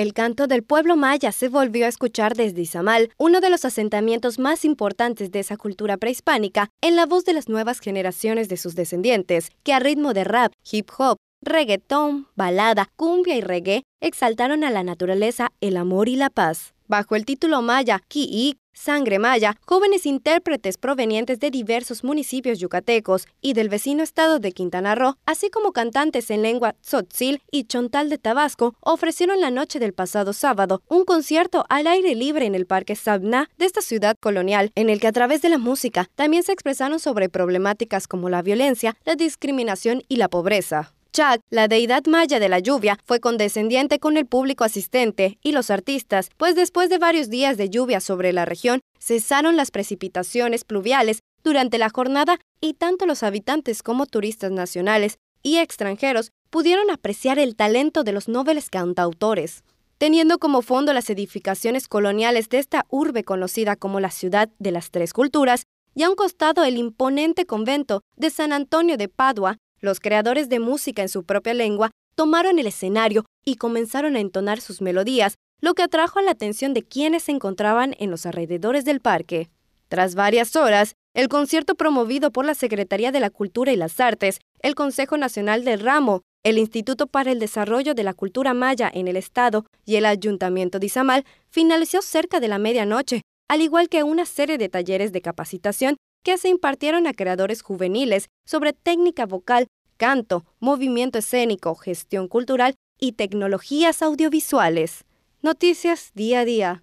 El canto del pueblo maya se volvió a escuchar desde Izamal, uno de los asentamientos más importantes de esa cultura prehispánica, en la voz de las nuevas generaciones de sus descendientes, que a ritmo de rap, hip hop, reggaetón, balada, cumbia y reggae exaltaron a la naturaleza, el amor y la paz. Bajo el título Maya Ki'ik, Sangre Maya, jóvenes intérpretes provenientes de diversos municipios yucatecos y del vecino estado de Quintana Roo, así como cantantes en lengua tzotzil y chontal de Tabasco, ofrecieron la noche del pasado sábado un concierto al aire libre en el Parque Sabna de esta ciudad colonial, en el que a través de la música también se expresaron sobre problemáticas como la violencia, la discriminación y la pobreza. Chad, la deidad maya de la lluvia, fue condescendiente con el público asistente y los artistas, pues después de varios días de lluvia sobre la región, cesaron las precipitaciones pluviales durante la jornada y tanto los habitantes como turistas nacionales y extranjeros pudieron apreciar el talento de los nobles cantautores teniendo como fondo las edificaciones coloniales de esta urbe conocida como la ciudad de las tres culturas, y a un costado el imponente convento de San Antonio de Padua, los creadores de música en su propia lengua tomaron el escenario y comenzaron a entonar sus melodías, lo que atrajo la atención de quienes se encontraban en los alrededores del parque. Tras varias horas, el concierto promovido por la Secretaría de la Cultura y las Artes, el Consejo Nacional del Ramo, el Instituto para el Desarrollo de la Cultura Maya en el Estado y el Ayuntamiento de Izamal finalizó cerca de la medianoche, al igual que una serie de talleres de capacitación que se impartieron a creadores juveniles sobre técnica vocal, canto, movimiento escénico, gestión cultural y tecnologías audiovisuales. Noticias día a día.